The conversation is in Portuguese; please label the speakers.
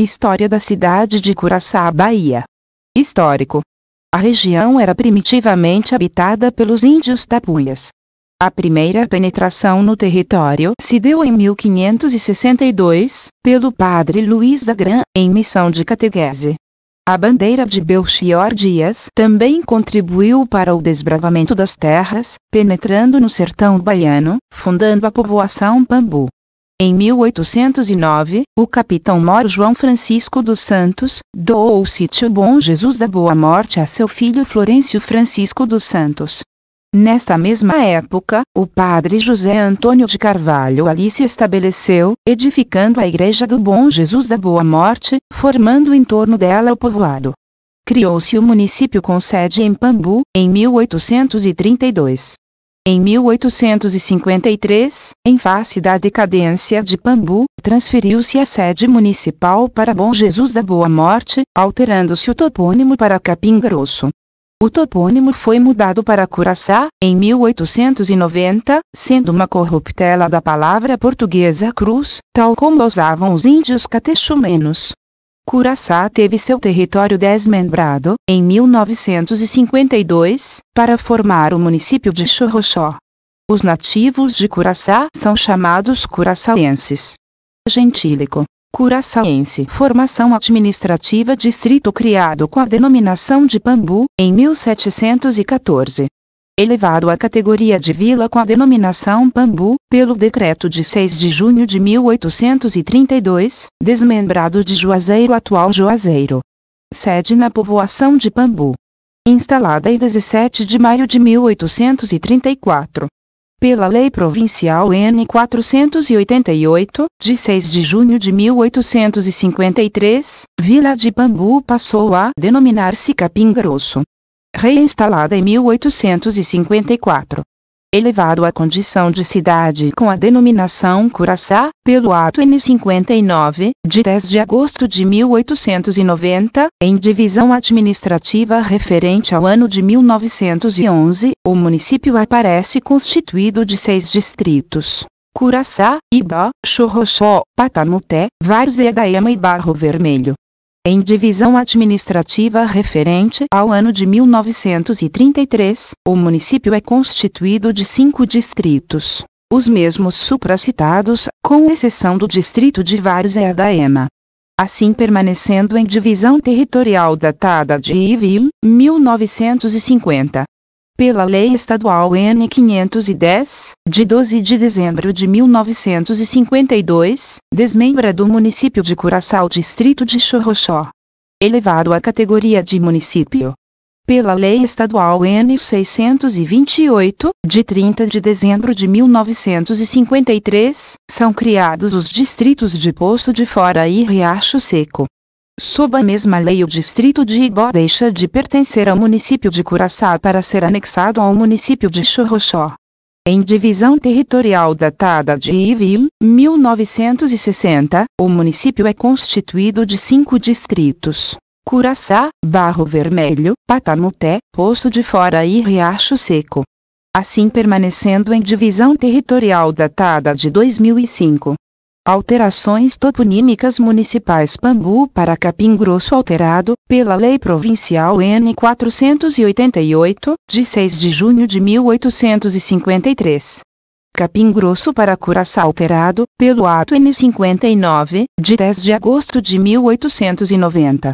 Speaker 1: História da cidade de Curaçá, Bahia. Histórico. A região era primitivamente habitada pelos índios tapuias. A primeira penetração no território se deu em 1562, pelo padre Luiz da Gran, em missão de catequese. A bandeira de Belchior Dias também contribuiu para o desbravamento das terras, penetrando no sertão baiano, fundando a povoação Pambu. Em 1809, o capitão Moro João Francisco dos Santos doou o sítio Bom Jesus da Boa Morte a seu filho Florencio Francisco dos Santos. Nesta mesma época, o padre José Antônio de Carvalho ali se estabeleceu, edificando a Igreja do Bom Jesus da Boa Morte, formando em torno dela o povoado. Criou-se o município com sede em Pambu, em 1832. Em 1853, em face da decadência de Pambu, transferiu-se a sede municipal para Bom Jesus da Boa Morte, alterando-se o topônimo para Capim Grosso. O topônimo foi mudado para Curaçá, em 1890, sendo uma corruptela da palavra portuguesa cruz, tal como usavam os índios catechumenos. Curaçá teve seu território desmembrado, em 1952, para formar o município de Xorroxó. Os nativos de Curaçá são chamados curaçaenses. Gentílico. Curaçaense. Formação administrativa distrito criado com a denominação de Pambu, em 1714 elevado à categoria de vila com a denominação Pambu, pelo decreto de 6 de junho de 1832, desmembrado de Juazeiro atual Juazeiro. Sede na povoação de Pambu. Instalada em 17 de maio de 1834 pela Lei Provincial N488, de 6 de junho de 1853, Vila de Pambu passou a denominar-se Capim Grosso reinstalada em 1854. Elevado à condição de cidade com a denominação Curaçá, pelo ato N59, de 10 de agosto de 1890, em divisão administrativa referente ao ano de 1911, o município aparece constituído de seis distritos. Curaçá, Iba, Chorrochó, Patamuté, Várzea da Ema e Barro Vermelho em divisão administrativa referente ao ano de 1933, o município é constituído de cinco distritos, os mesmos supracitados, com exceção do distrito de Várzea da Ema. Assim permanecendo em divisão territorial datada de IVIM, 1950, pela Lei Estadual N510, de 12 de dezembro de 1952, desmembra do município de Curaçao, distrito de Chorrochó. Elevado à categoria de município. Pela Lei Estadual N628, de 30 de dezembro de 1953, são criados os distritos de Poço de Fora e Riacho Seco. Sob a mesma lei o distrito de Igbo deixa de pertencer ao município de Curaçá para ser anexado ao município de Chorrochó. Em divisão territorial datada de IVI 1960, o município é constituído de cinco distritos. Curaçá, Barro Vermelho, Patamuté, Poço de Fora e Riacho Seco. Assim permanecendo em divisão territorial datada de 2005, Alterações toponímicas municipais Pambu para Capim Grosso alterado, pela Lei Provincial N488, de 6 de junho de 1853. Capim Grosso para Curaçá alterado, pelo Ato N59, de 10 de agosto de 1890.